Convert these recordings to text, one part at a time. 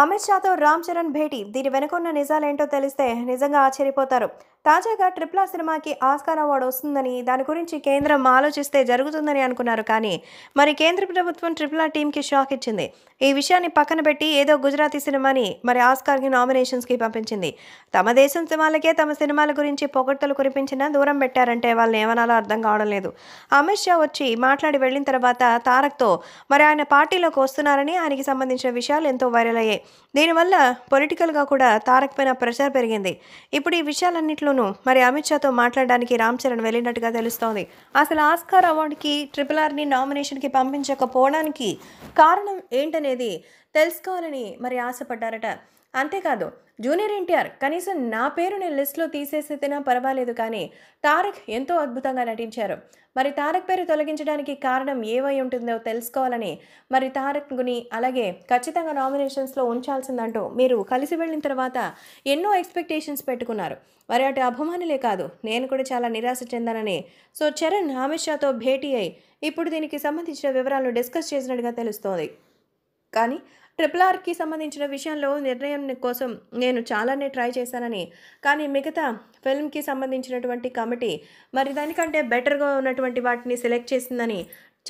అమిత్ షాతో రామ్ చరణ్ భేటీ దీని వెనుకున్న నిజాలేంటో తెలిస్తే నిజంగా ఆశ్చర్యపోతారు తాజాగా ట్రిపుల్ ఆ సినిమాకి ఆస్కార్ అవార్డు వస్తుందని దాని గురించి కేంద్రం ఆలోచిస్తే జరుగుతుందని అనుకున్నారు కానీ మరి కేంద్ర ప్రభుత్వం ట్రిపుల్ ఆ టీంకి షాక్ ఇచ్చింది ఈ విషయాన్ని పక్కన పెట్టి ఏదో గుజరాతీ సినిమాని మరి ఆస్కార్కి నామినేషన్స్కి పంపించింది తమ దేశం సినిమాలకే తమ సినిమాల గురించి పొగడ్తలు కురిపించినా దూరం పెట్టారంటే వాళ్ళని ఏమనాలో అర్థం కావడం లేదు అమిత్ షా వచ్చి మాట్లాడి వెళ్ళిన తర్వాత తారక్తో మరి ఆయన పార్టీలోకి వస్తున్నారని ఆయనకి సంబంధించిన విషయాలు ఎంతో వైరల్ అయ్యాయి దీనివల్ల పొలిటికల్గా కూడా తారక్ పైన ప్రెషర్ పెరిగింది ఇప్పుడు ఈ విషయాలన్నింటిలో అవును మరి అమిత్ షాతో మాట్లాడడానికి రామ్ చరణ్ వెళ్ళినట్టుగా తెలుస్తోంది అసలు ఆస్కార్ అవార్డుకి ట్రిపుల్ ఆర్ని నామినేషన్కి పంపించకపోవడానికి కారణం ఏంటనేది తెలుసుకోవాలని మరి ఆశపడ్డారట అంతేకాదు జూనియర్ ఎన్టీఆర్ కనీసం నా పేరుని లిస్ట్లో తీసేసేదినా పర్వాలేదు కానీ తారక్ ఎంతో అద్భుతంగా నటించారు మరి తారక్ పేరు తొలగించడానికి కారణం ఏవై ఉంటుందో తెలుసుకోవాలని మరి తారక్ని అలాగే ఖచ్చితంగా నామినేషన్స్లో ఉంచాల్సిందంటూ మీరు కలిసి వెళ్ళిన తర్వాత ఎన్నో ఎక్స్పెక్టేషన్స్ పెట్టుకున్నారు మరి అటు అభిమానులే కాదు నేను కూడా చాలా నిరాశ చెందానని సో చరణ్ అమిత్ షాతో భేటీ అయి ఇప్పుడు దీనికి సంబంధించిన వివరాలను డిస్కస్ చేసినట్టుగా తెలుస్తోంది కానీ ట్రిపుల్ ఆర్కి సంబంధించిన విషయంలో నిర్ణయం కోసం నేను చాలానే ట్రై చేశానని కానీ మిగతా ఫిల్మ్కి సంబంధించినటువంటి కమిటీ మరి దానికంటే బెటర్గా ఉన్నటువంటి వాటిని సెలెక్ట్ చేసిందని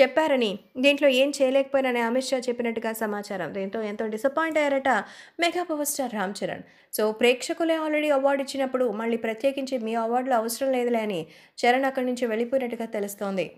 చెప్పారని దీంట్లో ఏం చేయలేకపోయినని అమిత్ షా చెప్పినట్టుగా సమాచారం దీంతో ఎంతో డిసప్పాయింట్ అయ్యారట mega power star Ram Charan so ప్రేక్షకులే ఆల్రెడీ అవార్డు ఇచ్చినప్పుడు మళ్ళీ ప్రత్యేకించి మీ అవార్డులు అవసరం లేదులే అని చరణ్ అక్కడి నుంచి వెళ్ళిపోయినట్టుగా తెలుస్తోంది